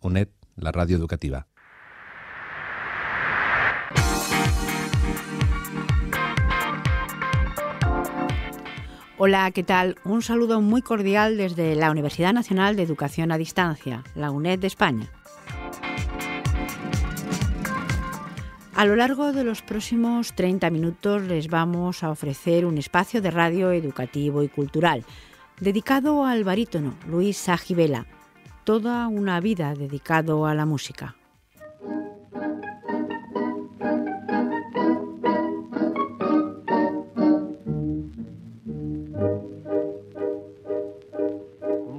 UNED, la radio educativa. Hola, ¿qué tal? Un saludo muy cordial desde la Universidad Nacional de Educación a Distancia, la UNED de España. A lo largo de los próximos 30 minutos les vamos a ofrecer un espacio de radio educativo y cultural dedicado al barítono Luis Sajibela, toda una vida dedicado a la música.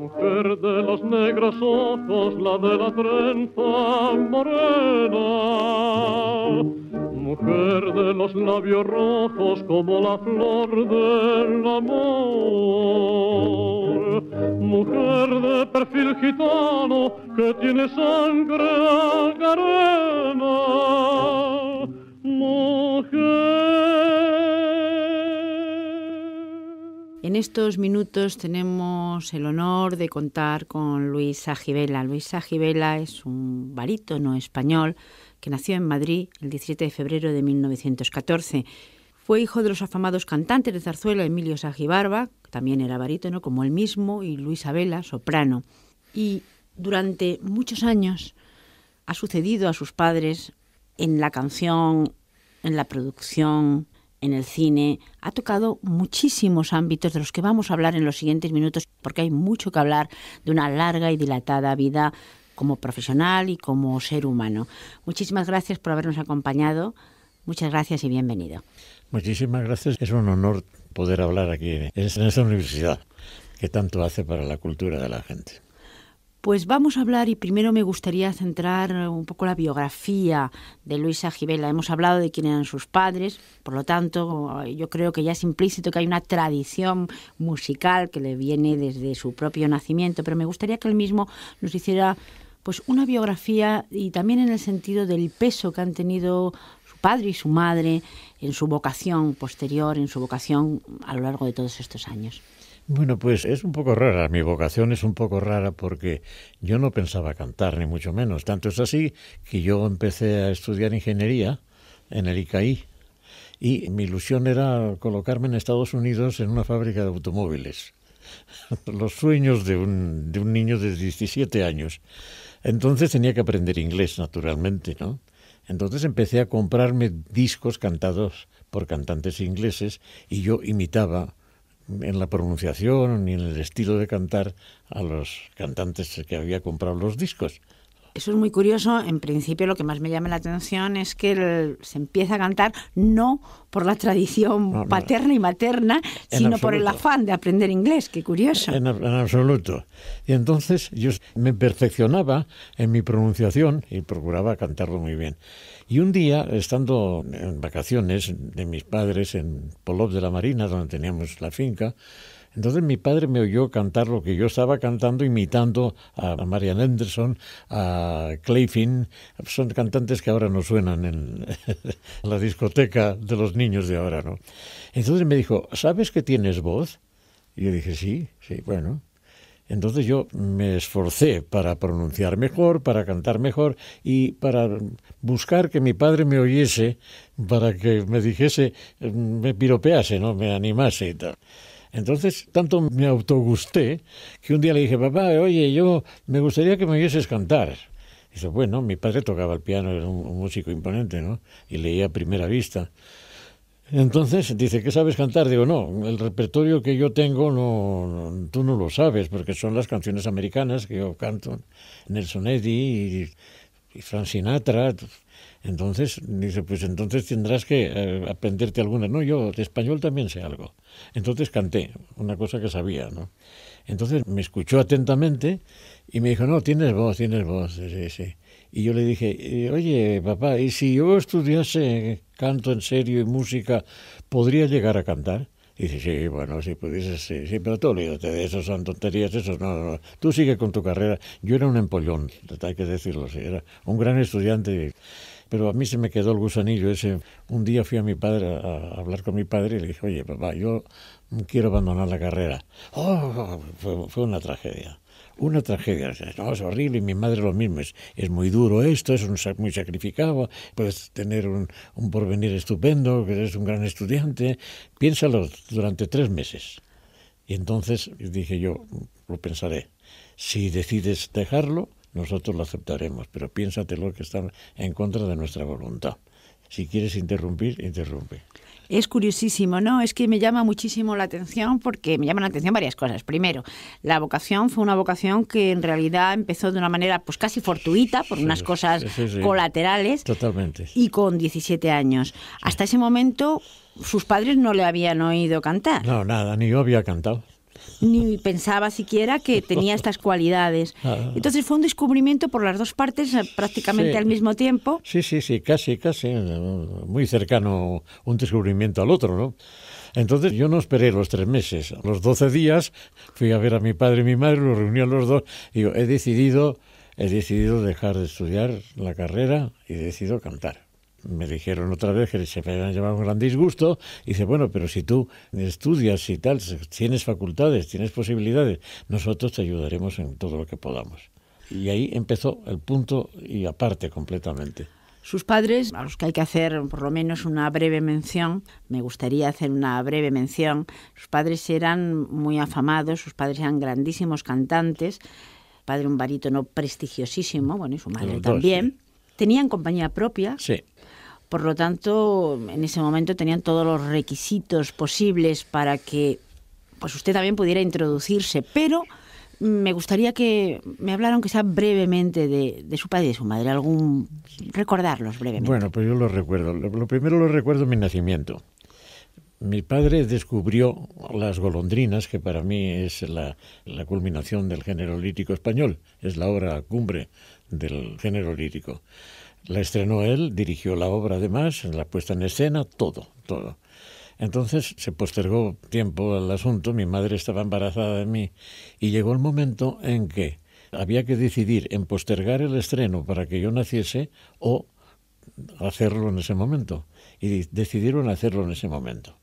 Mujer de los negros ojos, la de la trenza morena. Mujer de los labios rojos como la flor del amor mujer de perfil gitano que tiene sangre garena, mujer. En estos minutos tenemos el honor de contar con Luis Givela. Luis gibela es un barítono español que nació en Madrid el 17 de febrero de 1914 fue hijo de los afamados cantantes de zarzuela Emilio Sagibarba, también era barítono como él mismo, y Luisa Vela, soprano. Y durante muchos años ha sucedido a sus padres en la canción, en la producción, en el cine, ha tocado muchísimos ámbitos de los que vamos a hablar en los siguientes minutos, porque hay mucho que hablar de una larga y dilatada vida como profesional y como ser humano. Muchísimas gracias por habernos acompañado. Muchas gracias y bienvenido. Muchísimas gracias. Es un honor poder hablar aquí en esta universidad que tanto hace para la cultura de la gente. Pues vamos a hablar y primero me gustaría centrar un poco la biografía de Luisa Gibela. Hemos hablado de quién eran sus padres, por lo tanto yo creo que ya es implícito que hay una tradición musical que le viene desde su propio nacimiento, pero me gustaría que él mismo nos hiciera pues una biografía y también en el sentido del peso que han tenido su padre y su madre en su vocación posterior, en su vocación a lo largo de todos estos años? Bueno, pues es un poco rara, mi vocación es un poco rara porque yo no pensaba cantar, ni mucho menos. Tanto es así que yo empecé a estudiar ingeniería en el ICAI y mi ilusión era colocarme en Estados Unidos en una fábrica de automóviles. Los sueños de un, de un niño de 17 años. Entonces tenía que aprender inglés, naturalmente, ¿no? Entonces empecé a comprarme discos cantados por cantantes ingleses y yo imitaba en la pronunciación y en el estilo de cantar a los cantantes que había comprado los discos eso es muy curioso. En principio, lo que más me llama la atención es que se empieza a cantar no por la tradición paterna y materna, sino por el afán de aprender inglés. Qué curioso. En, en, absoluto. Y entonces yo me perfeccionaba en mi pronunciación y procuraba cantarlo muy bien. Y un día, estando en vacaciones de mis padres en Polop de la Marina, donde teníamos la finca, entonces mi padre me oyó cantar lo que yo estaba cantando, imitando a Marian Anderson, a Finn. Son cantantes que ahora no suenan en la discoteca de los niños de ahora, ¿no? Entonces me dijo, ¿sabes que tienes voz? Y yo dije, sí, sí, bueno. Entonces yo me esforcé para pronunciar mejor, para cantar mejor y para buscar que mi padre me oyese, para que me dijese, me piropease, ¿no? me animase y tal. Entonces, tanto me autogusté que un día le dije, papá, oye, yo me gustaría que me oyeses cantar. dice, bueno, mi padre tocaba el piano, era un, músico imponente, ¿no? Y leía a primera vista. Entonces dice, ¿qué sabes cantar? Digo, no, el repertorio que yo tengo no, tú no lo sabes, porque son las canciones americanas que yo canto, Nelson Eddy y, y Frank Sinatra, entonces, dice, pues entonces tendrás que eh, aprenderte alguna. No, yo de español también sé algo. Entonces canté, una cosa que sabía, ¿no? Entonces me escuchó atentamente y me dijo, no, tienes voz, tienes voz. Sí, sí. Y yo le dije, eh, oye, papá, ¿y si yo estudiase canto en serio y música, podría llegar a cantar? dice, sí, bueno, si pudieses, sí, sí, pero tú olvídate de eso, son tonterías, eso no, no, tú sigue con tu carrera. Yo era un empollón, hay que decirlo, sí, era un gran estudiante. Pero a mí se me quedó el gusanillo ese. Un día fui a mi padre a, hablar con mi padre y le dije, oye, papá, yo quiero abandonar la carrera. Oh, fue, una tragedia una tragedia. No, es horrible, y mi madre lo mismo. Es, muy duro esto, es un, muy sacrificado, puedes tener un, un porvenir estupendo, que eres un gran estudiante. Piénsalo durante tres meses. Y entonces dije yo, lo pensaré. Si decides dejarlo, nosotros lo aceptaremos, pero piénsatelo que están en contra de nuestra voluntad. Si quieres interrumpir, interrumpe. Es curiosísimo, ¿no? Es que me llama muchísimo la atención porque me llaman la atención varias cosas. Primero, la vocación fue una vocación que en realidad empezó de una manera pues casi fortuita, por unas cosas colaterales. Totalmente. Y con 17 años. Hasta ese momento sus padres no le habían oído cantar. No, nada, ni yo había cantado ni pensaba siquiera que tenía estas cualidades. Ah. Entonces fue un descubrimiento por las dos partes eh, prácticamente al mismo tiempo. Sí, sí, sí, casi, casi, eh, muy cercano un descubrimiento al otro, ¿no? Entonces yo no esperé los tres meses, los doce días fui a ver a mi padre y mi madre, los reuní a los dos y digo: he decidido, he decidido dejar de estudiar la carrera y he decidido cantar me dijeron otra vez que se me habían llevado un gran disgusto. Y dice, bueno, pero si tú estudias y tal, tienes facultades, tienes posibilidades, nosotros te ayudaremos en todo lo que podamos. Y ahí empezó el punto y aparte completamente. Sus padres, a los que hay que hacer por lo menos una breve mención, me gustaría hacer una breve mención, sus padres eran muy afamados, sus padres eran grandísimos cantantes, padre un barítono prestigiosísimo, bueno, y su madre también tenían compañía propia. Sí. Por lo tanto, en ese momento tenían todos los requisitos posibles para que pues usted también pudiera introducirse, pero me gustaría que me hablaron que sea brevemente, de, su padre y de su madre, algún recordarlos brevemente. Bueno, pues yo lo recuerdo. Lo, primero lo recuerdo mi nacimiento. Mi padre descubrió las golondrinas, que para mí es la, la culminación del género lítico español, es la obra cumbre del género lírico. La estrenó él, dirigió la obra además, la puesta en escena, todo, todo. Entonces se postergó tiempo el asunto, mi madre estaba embarazada de mí y llegó el momento en que había que decidir en postergar el estreno para que yo naciese o hacerlo en ese momento. Y decidieron hacerlo en ese momento.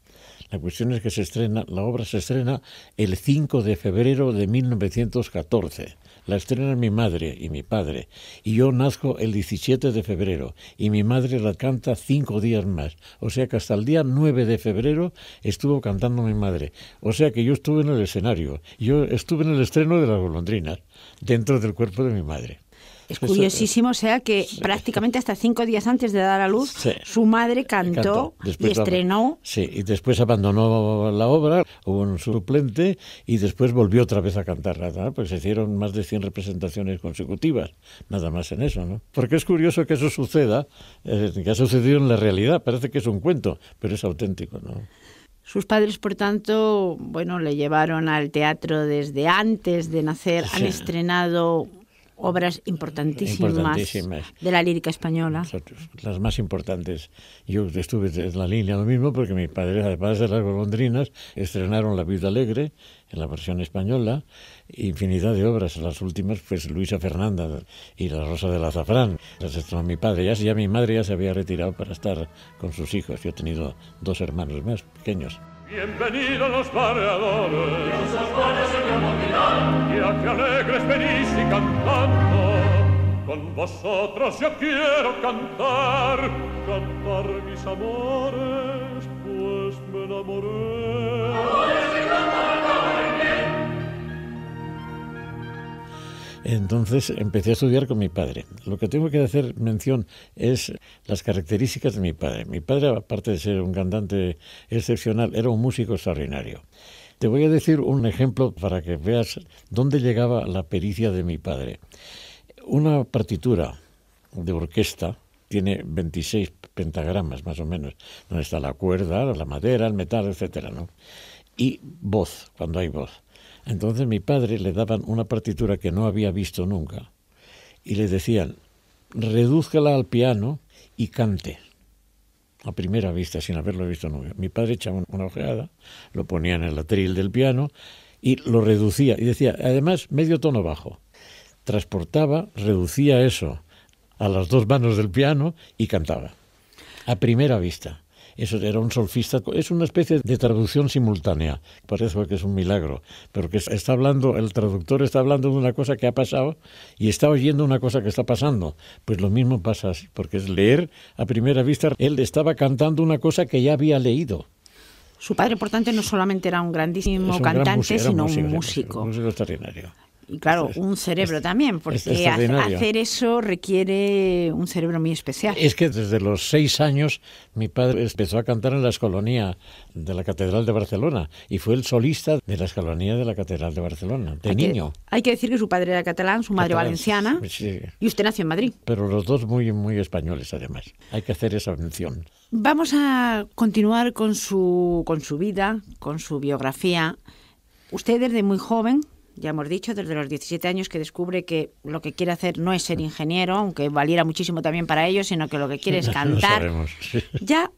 La cuestión es que se estrena, la obra se estrena el 5 de febrero de 1914. La estrena mi madre y mi padre. Y yo nazco el 17 de febrero. Y mi madre la canta cinco días más. O sea que hasta el día 9 de febrero estuvo cantando mi madre. O sea que yo estuve en el escenario. Yo estuve en el estreno de las golondrinas, dentro del cuerpo de mi madre. Es curiosísimo, o sea que prácticamente hasta cinco días antes de dar a luz, su madre cantó, y estrenó. Sí, y después abandonó la obra, hubo un suplente y después volvió otra vez a cantar, Pues se hicieron más de 100 representaciones consecutivas, nada más en eso, ¿no? Porque es curioso que eso suceda, eh, que ha sucedido en la realidad, parece que es un cuento, pero es auténtico, ¿no? Sus padres, por tanto, bueno, le llevaron al teatro desde antes de nacer. Han estrenado obras importantísimas, de la lírica española. Las más importantes. Yo estuve en la línea lo mismo porque mis padres, además de las golondrinas, estrenaron La Vida Alegre en la versión española, infinidad de obras. Las últimas, pues Luisa Fernanda y La Rosa del Azafrán. mi padre. Ya, ya mi madre ya se había retirado para estar con sus hijos. Yo he tenido dos hermanos más pequeños. Bienvenidos los barreadores. Y a que alegres venís y cantando. Con vosotros yo quiero cantar, cantar mis amores, pues me enamoré. Entonces empecé a estudiar con mi padre. Lo que tengo que hacer mención es las características de mi padre. Mi padre, aparte de ser un cantante excepcional, era un músico extraordinario. Te voy a decir un ejemplo para que veas dónde llegaba la pericia de mi padre. Una partitura de orquesta tiene 26 pentagramas más o menos, donde está la cuerda, la madera, el metal, etcétera, Y voz, cuando hay voz. Entonces mi padre le daban una partitura que no había visto nunca y le decían, redúzcala al piano y cante. A primera vista, sin haberlo visto nunca. Mi padre echaba una ojeada, lo ponía en el atril del piano y lo reducía. Y decía, además, medio tono bajo. Transportaba, reducía eso a las dos manos del piano y cantaba. A primera vista. Eso era un solfista, es una especie de traducción simultánea. Parece que es un milagro, pero está hablando, el traductor está hablando de una cosa que ha pasado y está oyendo una cosa que está pasando. Pues lo mismo pasa así, porque es leer a primera vista. Él estaba cantando una cosa que ya había leído. Su padre, por tanto, no solamente era un grandísimo cantante, sino un músico. Un músico extraordinario. Y claro, un cerebro también, porque hacer eso requiere un cerebro muy especial. Es que desde los seis años mi padre empezó a cantar en la escolonía de la Catedral de Barcelona y fue el solista de la escolonía de la Catedral de Barcelona, de niño. hay que decir que su padre era catalán, su madre valenciana y usted nació en Madrid. Pero los dos muy, muy españoles además. Hay que hacer esa mención. Vamos a continuar con su, con su vida, con su biografía. Usted desde muy joven ya hemos dicho, desde los 17 años que descubre que lo que quiere hacer no es ser ingeniero, aunque valiera muchísimo también para ellos, sino que lo que quiere es cantar. ya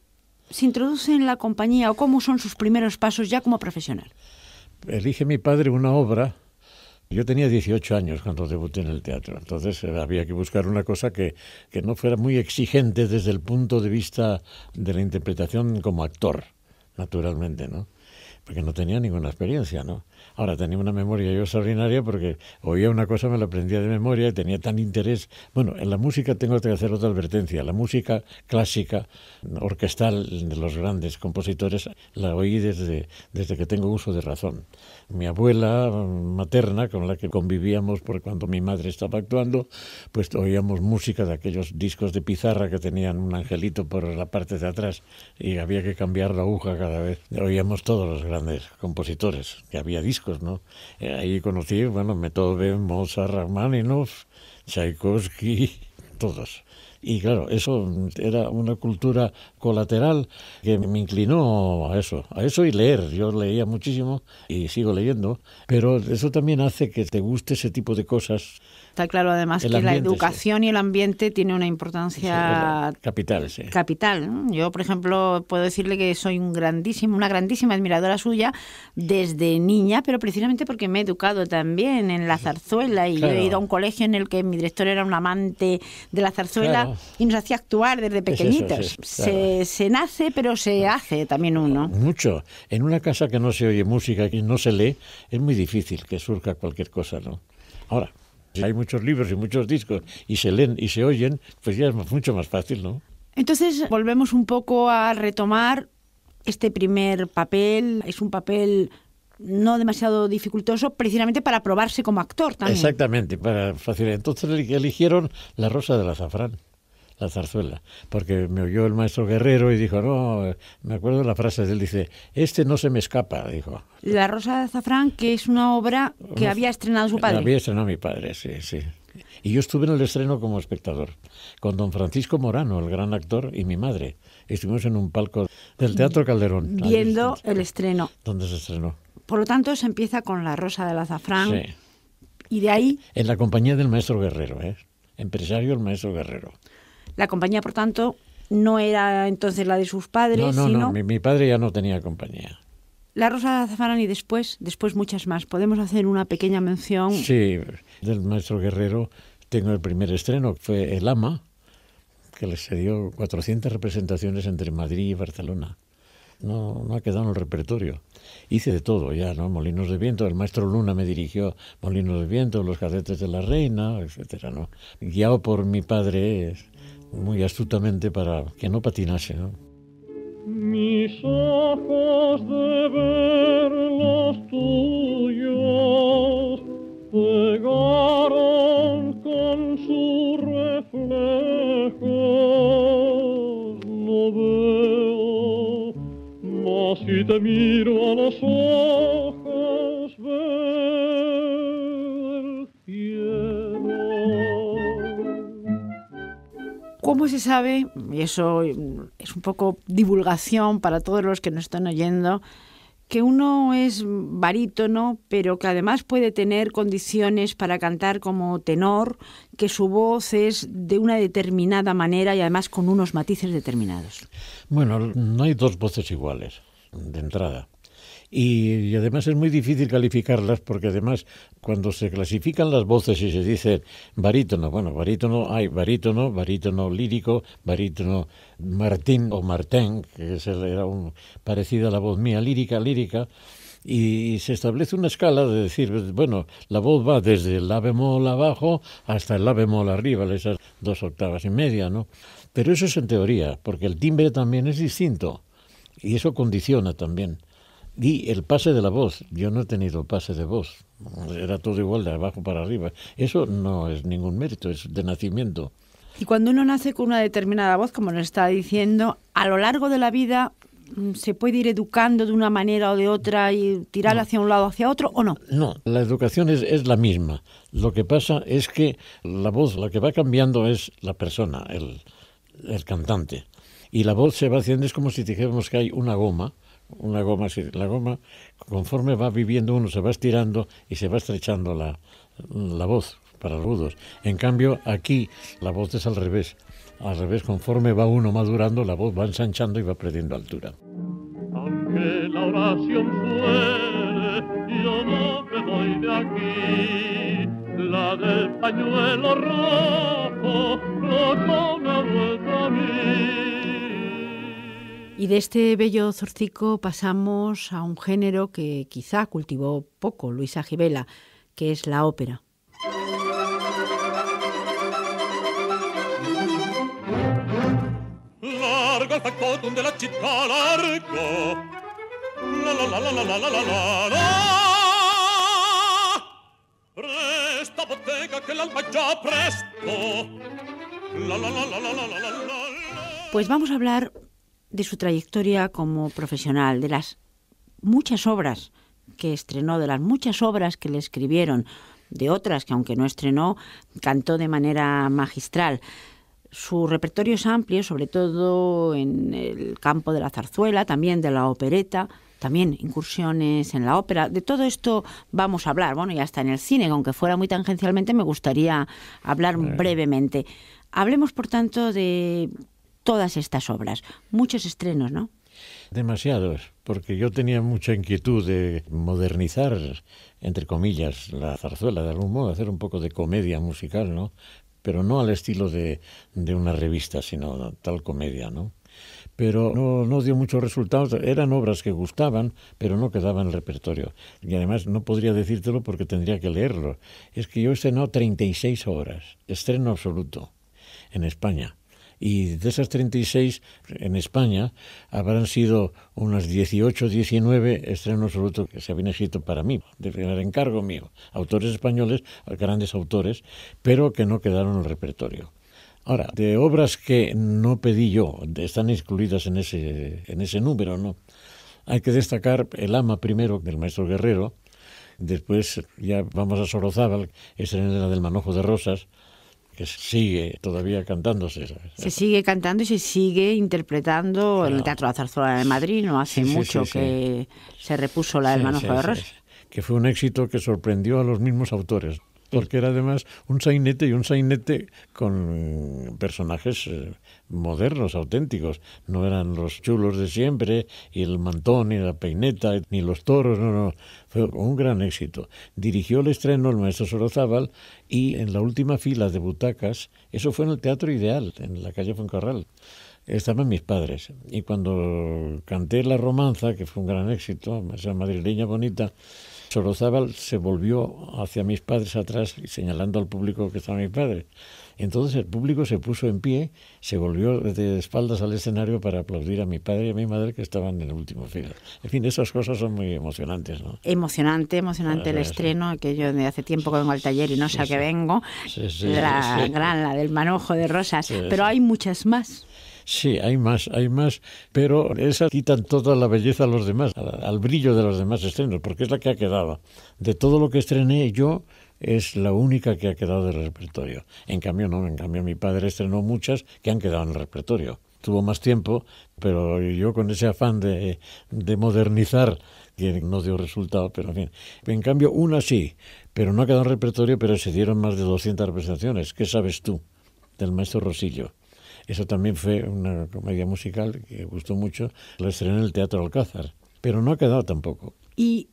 se introduce en la compañía o cómo son sus primeros pasos ya como profesional. Elige mi padre una obra. Yo tenía 18 años cuando debuté en el teatro, entonces eh, había que buscar una cosa que, que no fuera muy exigente desde el punto de vista de la interpretación como actor, naturalmente, ¿no? porque no tenía ninguna experiencia, ¿no? Ahora tenía una memoria yo extraordinaria porque oía una cosa, me la aprendía de memoria y tenía tan interés. Bueno, en la música tengo que hacer otra advertencia. La música clásica, orquestal de los grandes compositores, la oí desde, desde que tengo uso de razón. Mi abuela materna, con la que convivíamos por cuando mi madre estaba actuando, pues oíamos música de aquellos discos de pizarra que tenían un angelito por la parte de atrás y había que cambiar la aguja cada vez. Oíamos todos los grandes grandes compositores, que había discos, ¿no? Eh, ahí conocí, bueno, Beethoven, Mozart, Rachmaninoff, Tchaikovsky, todos. Y claro, eso era una cultura colateral que me inclinó a eso, a eso y leer. Yo leía muchísimo y sigo leyendo, pero eso también hace que te guste ese tipo de cosas Está claro además que la educación y el ambiente tiene una importancia capital. Yo, por ejemplo, puedo decirle que soy un grandísimo, una grandísima admiradora suya desde niña, pero precisamente porque me he educado también en la zarzuela y he ido a un colegio en el que mi director era un amante de la zarzuela y nos hacía actuar desde pequeñitos. se, nace, pero se hace también uno. Mucho. En una casa que no se oye música, que no se lee, es muy difícil que surja cualquier cosa, ¿no? Ahora, si hay muchos libros y muchos discos y se leen y se oyen, pues ya es mucho más fácil, ¿no? Entonces volvemos un poco a retomar este primer papel. Es un papel no demasiado dificultoso, precisamente para probarse como actor también. Exactamente, para facilitar. Entonces eligieron La Rosa del Azafrán la zarzuela, porque me oyó el maestro Guerrero y dijo, no, me acuerdo de la frase, de él dice, este no se me escapa, dijo. La Rosa de Azafrán, que es una obra que había estrenado su padre. Había estrenado mi padre, sí, sí. Y yo estuve en el estreno como espectador, con don Francisco Morano, el gran actor, y mi madre. Estuvimos en un palco del Teatro Calderón. Viendo el estreno. ¿Dónde se estrenó? Por lo tanto, se empieza con La Rosa del Azafrán. Sí. Y de ahí... En la compañía del maestro Guerrero, ¿eh? empresario el maestro Guerrero. La compañía, por tanto, no era entonces la de sus padres. No, no, no mi, padre ya no tenía compañía. La Rosa de Azafarán y después, después muchas más. Podemos hacer una pequeña mención. Sí, del maestro Guerrero tengo el primer estreno, fue El Ama, que les dio 400 representaciones entre Madrid y Barcelona. No, no, ha quedado en el repertorio. Hice de todo ya, ¿no? Molinos de viento, el maestro Luna me dirigió Molinos de viento, Los cadetes de la reina, etcétera, ¿no? Guiado por mi padre, muy astutamente para que no patinase. ¿no? Mis ojos de ver los tuyos pegaron con su reflejo. No veo, mas si te miro a los ojos. se sabe? Y eso mm, es un poco divulgación para todos los que nos están oyendo que uno es barítono, pero que además puede tener condiciones para cantar como tenor, que su voz es de una determinada manera y además con unos matices determinados. Bueno, no hay dos voces iguales, de entrada y, además es muy difícil calificarlas porque además cuando se clasifican las voces y se dice barítono, bueno, barítono hay barítono, barítono lírico, barítono Martín o martén que era parecida a la voz mía, lírica, lírica, y se establece una escala de decir, bueno, la voz va desde el la bemol abajo hasta el la bemol arriba, esas dos octavas y media, ¿no? Pero eso es en teoría, porque el timbre también es distinto y eso condiciona también. Y el pase de la voz. Yo no he tenido pase de voz. Era todo igual, de abajo para arriba. Eso no es ningún mérito, es de nacimiento. Y cuando uno nace con una determinada voz, como nos está diciendo, a lo largo de la vida mm, se puede ir educando de una manera o de otra y tirar hacia un lado o hacia otro o no? No, la educación es, es, la misma. Lo que pasa es que la voz, la que va cambiando es la persona, el, el cantante. Y la voz se va haciendo, es como si dijéramos que hay una goma una goma, la goma conforme va viviendo uno se va estirando y se va estrechando la, la voz para rudos En cambio, aquí la voz es al revés. Al revés, conforme va uno madurando, la voz va ensanchando y va perdiendo altura. Aunque la oración yo no de aquí. La del pañuelo rojo, no me vuelto a mí. Y de este bello zorcico pasamos a un género que quizá cultivó poco Luisa Gibela, que es la ópera. Largo la Pues vamos a hablar de su trayectoria como profesional, de las muchas obras que estrenó, de las muchas obras que le escribieron, de otras que aunque no estrenó, cantó de manera magistral. Su repertorio es amplio, sobre todo en el campo de la zarzuela, también de la opereta, también incursiones en la ópera. De todo esto vamos a hablar, bueno, ya hasta en el cine, aunque fuera muy tangencialmente, me gustaría hablar brevemente. Hablemos, por tanto, de todas estas obras. Muchos estrenos, ¿no? Demasiados, porque yo tenía mucha inquietud de modernizar, entre comillas, la zarzuela, de algún modo, hacer un poco de comedia musical, ¿no? Pero no al estilo de, una revista, sino tal comedia, ¿no? pero no, no, dio muchos resultados. Eran obras que gustaban, pero no quedaban en el repertorio. Y además no podría decírtelo porque tendría que leerlo. Es que yo he estrenado 36 obras, estreno absoluto, en España y de esas 36 en España habrán sido unas 18, 19 estrenos absolutos que se habían escrito para mí, de encargo mío, autores españoles, grandes autores, pero que no quedaron en el repertorio. Ahora, de obras que no pedí yo, están incluidas en ese, en ese número, ¿no? Hay que destacar El Ama primero, del maestro Guerrero, después ya vamos a Sorozábal, la del Manojo de Rosas, que sigue todavía cantándose. Se sigue cantando y se sigue interpretando en el Teatro de la Zarzuela de Madrid, no hace mucho que se repuso la hermano Juárez, Que fue un éxito que sorprendió a los mismos autores porque era además un sainete y un sainete con personajes eh, modernos, auténticos. No eran los chulos de siempre, y el mantón, ni la peineta, ni los toros, no, no. Fue un gran éxito. Dirigió el estreno el maestro Sorozábal y en la última fila de butacas, eso fue en el Teatro Ideal, en la calle Fuencarral estaban mis padres. Y cuando canté La Romanza, que fue un gran éxito, esa madrileña bonita, Sorozábal se volvió hacia mis padres atrás señalando al público que estaban mis padres. Entonces el público se puso en pie, se volvió de espaldas al escenario para aplaudir a mi padre y a mi madre que estaban en el último fila. En fin, esas cosas son muy emocionantes, ¿no? Emocionante, emocionante el ah, estreno, que yo de hace tiempo que vengo al taller y no sé a qué vengo. la gran, la del manojo de rosas. Pero hay muchas más. Sí, hay más, hay más, pero esas quitan toda la belleza a los demás, al, brillo de los demás estrenos, porque es la que ha quedado. De todo lo que estrené yo, es la única que ha quedado del repertorio. En cambio, no, en cambio mi padre estrenó muchas que han quedado en el repertorio. Tuvo más tiempo, pero yo con ese afán de, de modernizar, que no dio resultado, pero en fin. En cambio, una sí, pero no ha quedado en el repertorio, pero se dieron más de 200 representaciones. ¿Qué sabes tú del maestro Rosillo? Eso también fue una comedia musical que gustó mucho. La estrené en el Teatro Alcázar, pero no ha quedado tampoco. Y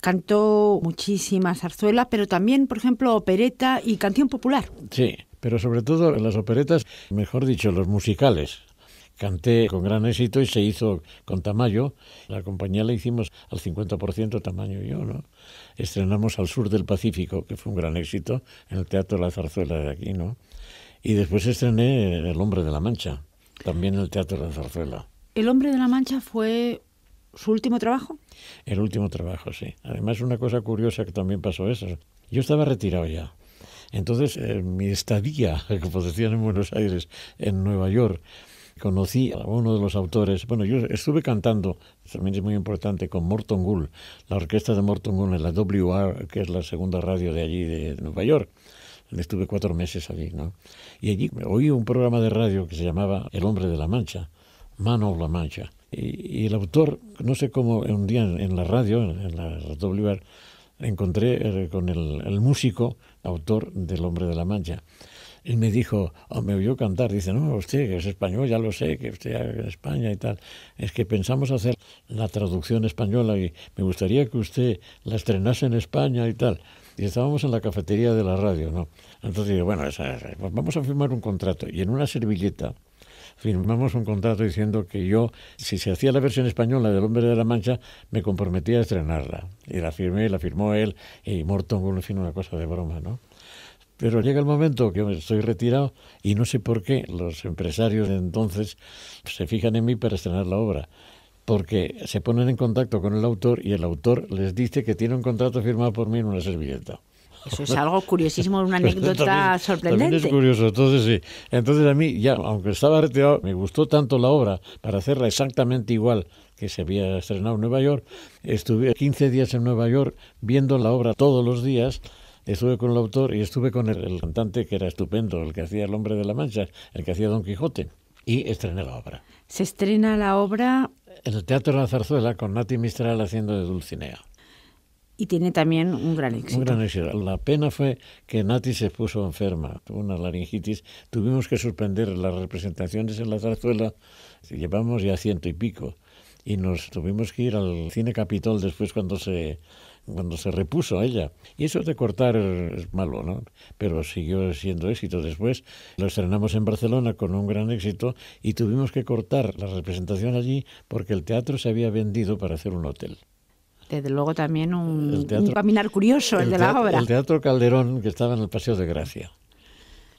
cantó muchísimas zarzuelas, pero también, por ejemplo, opereta y canción popular. Sí, pero sobre todo las operetas, mejor dicho, los musicales. Canté con gran éxito y se hizo con Tamayo. La compañía la hicimos al 50% tamaño y yo, ¿no? Estrenamos Al Sur del Pacífico, que fue un gran éxito, en el Teatro de La Zarzuela de aquí, ¿no? Y después estrené El hombre de la Mancha, también en el Teatro de Zarzuela. ¿El hombre de la Mancha fue su último trabajo? El último trabajo, sí. Además, una cosa curiosa que también pasó eso. Yo estaba retirado ya. Entonces, eh, mi estadía, como decían en Buenos Aires, en Nueva York, conocí a uno de los autores. Bueno, yo estuve cantando, también es muy importante, con Morton Gould, la orquesta de Morton Gould, en la WR, que es la segunda radio de allí de Nueva York. Estuve cuatro meses allí, ¿no? Y allí oí un programa de radio que se llamaba El hombre de la Mancha, Man of la Mancha. Y, el autor, no sé cómo, un día en, la radio, en, la WR, encontré eh, con el, músico, autor del Hombre de la Mancha. Y me dijo, o oh, me oyó cantar, dice, no, usted que es español, ya lo sé, que usted es de España y tal. Es que pensamos hacer la traducción española y me gustaría que usted la estrenase en España y tal. Y estábamos en la cafetería de la radio, ¿no? Entonces digo, bueno, pues vamos a firmar un contrato. Y en una servilleta firmamos un contrato diciendo que yo, si se hacía la versión española del Hombre de la Mancha, me comprometía a estrenarla. Y la firmé, la firmó él, y Morton en fin, una cosa de broma, ¿no? Pero llega el momento que estoy retirado y no sé por qué los empresarios de entonces se fijan en mí para estrenar la obra porque se ponen en contacto con el autor y el autor les dice que tiene un contrato firmado por mí en una servilleta. Eso es algo curiosísimo, una anécdota sorprendente. También es curioso, entonces sí. Entonces a mí, ya, aunque estaba retirado, me gustó tanto la obra para hacerla exactamente igual que se había estrenado en Nueva York. Estuve 15 días en Nueva York viendo la obra todos los días. Estuve con el autor y estuve con el cantante que era estupendo, el que hacía El Hombre de la Mancha, el que hacía Don Quijote. Y estrené la obra. Se estrena la obra el Teatro de la Zarzuela con Nati Mistral haciendo de Dulcinea. Y tiene también un gran éxito. Un gran éxito. La pena fue que Nati se puso enferma, tuvo una laringitis. Tuvimos que suspender las representaciones en la zarzuela. Llevamos ya ciento y pico. Y nos tuvimos que ir al Cine Capitol después cuando se cuando se repuso ella. Y eso de cortar es malo, ¿no? Pero siguió siendo éxito. Después lo estrenamos en Barcelona con un gran éxito y tuvimos que cortar la representación allí porque el teatro se había vendido para hacer un hotel desde luego también un, caminar curioso el, de la obra. El Teatro Calderón, que estaba en el Paseo de Gracia.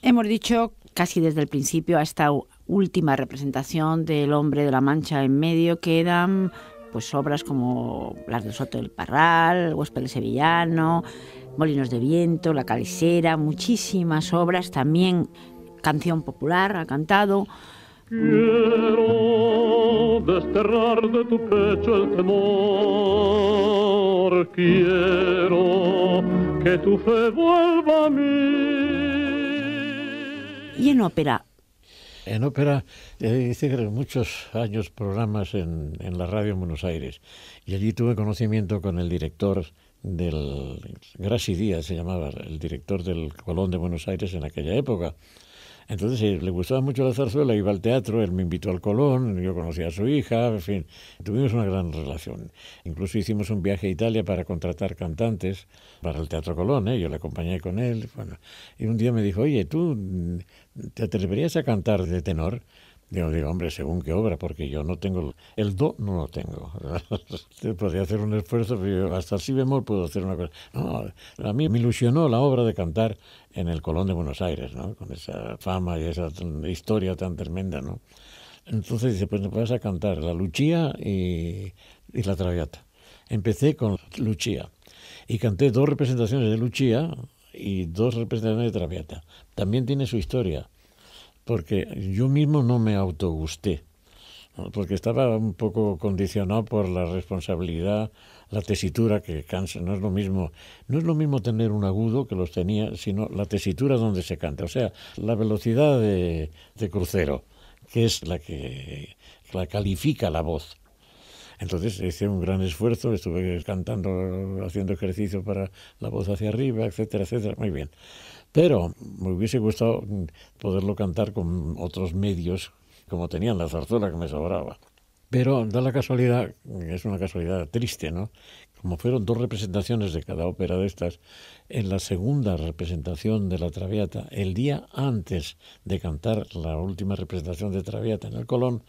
Hemos dicho casi desde el principio a esta última representación del Hombre de la Mancha en medio ...quedan pues obras como las del Soto del Parral, Huésped Sevillano, Molinos de Viento, La Calisera, muchísimas obras, también canción popular ha cantado. Quiero desterrar de tu pecho el temor, quiero que tu fe vuelva a mí. Y en ópera, en ópera eh, hice muchos años programas en, en la radio en Buenos Aires y allí tuve conocimiento con el director del Graci Díaz se llamaba, el director del Colón de Buenos Aires en aquella época, entonces le gustaba mucho la zarzuela, iba al teatro, él me invitó al Colón, yo conocía a su hija, en fin, tuvimos una gran relación. Incluso hicimos un viaje a Italia para contratar cantantes para el Teatro Colón, ¿eh? yo le acompañé con él. Bueno, y un día me dijo, oye, ¿tú te atreverías a cantar de tenor? Digo, digo, hombre, según qué obra, porque yo no tengo... El do no lo tengo. Podría hacer un esfuerzo, pero hasta si bemol puedo hacer una cosa. No, a mí me ilusionó la obra de cantar en el Colón de Buenos Aires, ¿no? Con esa fama y esa historia tan tremenda, ¿no? Entonces dice, pues vas a cantar la Luchía y, y la Traviata. Empecé con Luchía y canté dos representaciones de Luchía y dos representaciones de Traviata. También tiene su historia porque yo mismo no me autogusté, porque estaba un poco condicionado por la responsabilidad, la tesitura que cansa, no es lo mismo, no es lo mismo tener un agudo que los tenía, sino la tesitura donde se canta, o sea, la velocidad de, de crucero, que es la que la califica la voz. Entonces hice un gran esfuerzo, estuve cantando, haciendo ejercicio para la voz hacia arriba, etcétera, etcétera. Muy bien. Pero me hubiese gustado poderlo cantar con otros medios, como tenían la zarzuela que me sobraba. Pero da la casualidad, es una casualidad triste, ¿no? Como fueron dos representaciones de cada ópera de estas, en la segunda representación de la Traviata, el día antes de cantar la última representación de Traviata en el Colón,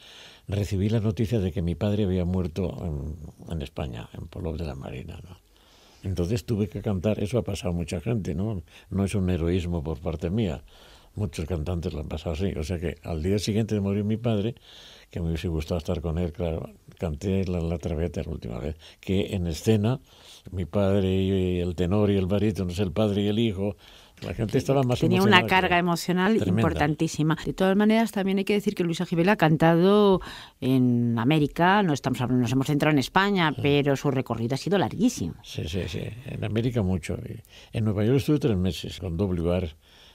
recibí la noticia de que mi padre había muerto en, España, en Polo de la Marina, ¿no? Entonces tuve que cantar, eso ha pasado a mucha gente, ¿no? No es un heroísmo por parte mía. Muchos cantantes lo han pasado así. O sea que al día siguiente de morir mi padre, que me hubiese gustado estar con él, claro, canté la, la traviata la última vez, que en escena mi padre y el tenor y el barítono, es el padre y el hijo, la gente estaba más Tenía una carga emocional importantísima. De todas maneras, también hay que decir que Luisa Gibel ha cantado en América, no estamos nos hemos centrado en España, pero su recorrido ha sido larguísimo. Sí, sí, sí. En América mucho. En Nueva York estuve tres meses con WR,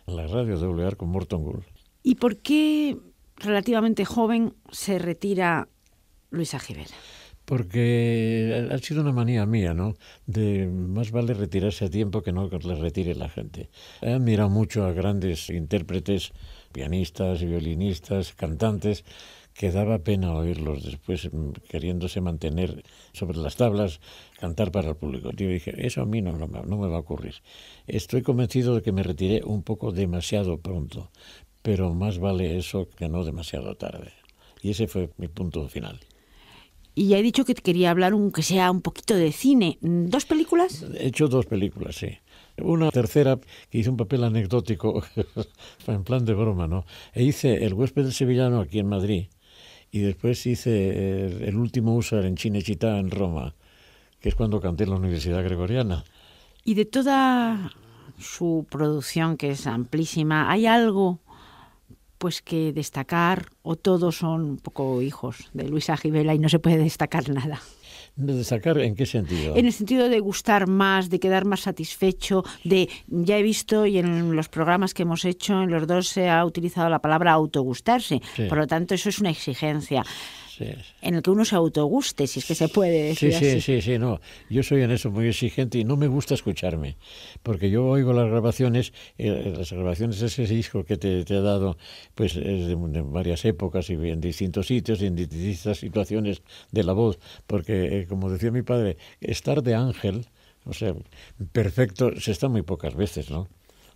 en la radio WR con Morton Gould. ¿Y por qué relativamente joven se retira Luisa Gibel? porque ha sido una manía mía, ¿no? De más vale retirarse a tiempo que no que le retire la gente. He admirado mucho a grandes intérpretes, pianistas, violinistas, cantantes, que daba pena oírlos después mm, queriéndose mantener sobre las tablas, cantar para el público. Yo dije, eso a mí no me va a ocurrir. Estoy convencido de que me retiré un poco demasiado pronto, pero más vale eso que no demasiado tarde. Y ese fue mi punto final. Y ya he dicho que quería hablar, que sea un poquito de cine. ¿Dos películas? He hecho dos películas, sí. Una tercera que hice un papel anecdótico, en plan de broma, ¿no? E hice El huésped del sevillano aquí en Madrid y después hice eh, El, último usar en Cinecittà en Roma, que es cuando canté en la Universidad Gregoriana. Y de toda su producción, que es amplísima, ¿hay algo pues que destacar o todos son un poco hijos de Luisa Gibela y no se puede destacar nada. ¿Destacar en qué sentido? En el sentido de gustar más, de quedar más satisfecho, de ya he visto y en los programas que hemos hecho, en los dos se ha utilizado la palabra autogustarse. Por lo tanto, eso es una exigencia en el que uno se autoguste, si es que se puede decir. Sí, sí, sí, sí, no. Yo soy en eso muy exigente y no me gusta escucharme, porque yo oigo las grabaciones, eh, las grabaciones de ese disco que te, te he dado, pues es de, varias épocas y en distintos sitios y en distintas situaciones de la voz, porque eh, como decía mi padre, estar de ángel, o sea, perfecto, se está muy pocas veces, ¿no?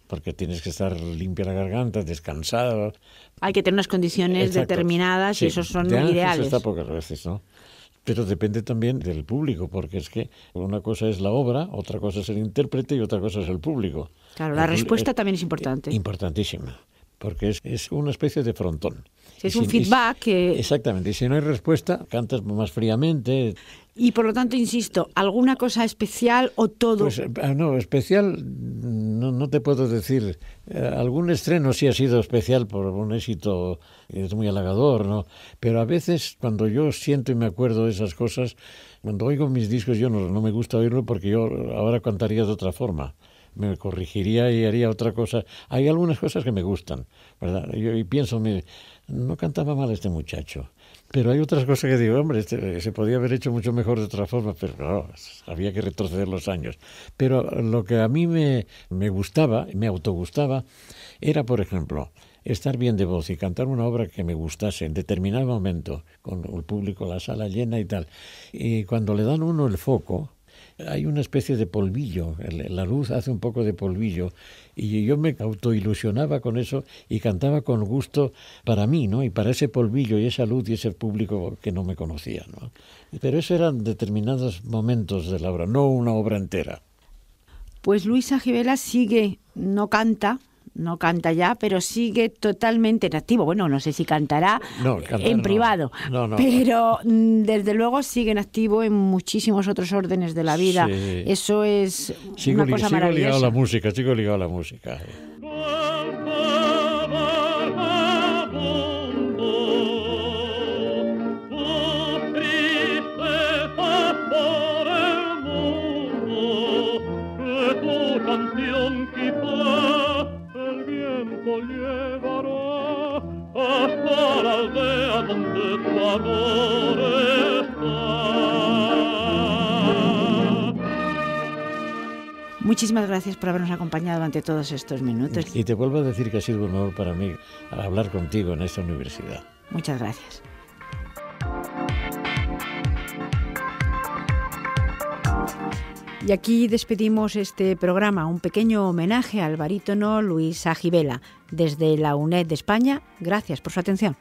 porque tienes que estar limpia la garganta, descansada. Hay que tener unas condiciones determinadas y esos son de ideales. está pocas veces, ¿no? Pero depende también del público, porque es que una cosa es la obra, otra cosa es el intérprete y otra cosa es el público. Claro, la respuesta también es importante. Importantísima porque es, es una especie de frontón. Es un feedback que... Exactamente, y si no hay respuesta, cantas más fríamente. Y por lo tanto, insisto, ¿alguna cosa especial o todo? Pues, eh, ah, no, especial no, te puedo decir. Eh, algún estreno sí ha sido especial por un éxito, eh, es muy halagador, ¿no? Pero a veces cuando yo siento y me acuerdo de esas cosas, cuando oigo mis discos yo no, no me gusta oírlo porque yo ahora cantaría de otra forma me corrigiría y haría otra cosa. Hay algunas cosas que me gustan, ¿verdad? y pienso, no cantaba mal este muchacho. Pero hay otras cosas que digo, hombre, este, se podía haber hecho mucho mejor de otra forma, pero no, había que retroceder los años. Pero lo que a mí me, me gustaba, me autogustaba, era, por ejemplo, estar bien de voz y cantar una obra que me gustase en determinado momento, con el público, la sala llena y tal. Y cuando le dan uno el foco, hay una especie de polvillo, la luz hace un poco de polvillo, y yo me autoilusionaba con eso y cantaba con gusto para mí, ¿no? Y para ese polvillo y esa luz y ese público que no me conocía, Pero esos eran determinados momentos de la obra, no una obra entera. Pues Luisa Gibela sigue, no canta, no canta ya, pero sigue totalmente en activo. Bueno, no sé si cantará en privado, pero mm, desde luego sigue en activo en muchísimos otros órdenes de la vida. Eso es una cosa maravillosa. Sigo ligado a la música, sigo ligado a la música. Muchísimas gracias por habernos acompañado durante todos estos minutos. Y te vuelvo a decir que ha sido un honor para mí hablar contigo en esta universidad. Muchas gracias. Y aquí despedimos este programa, un pequeño homenaje al barítono Luis Agibela. Desde la UNED de España, gracias por su atención.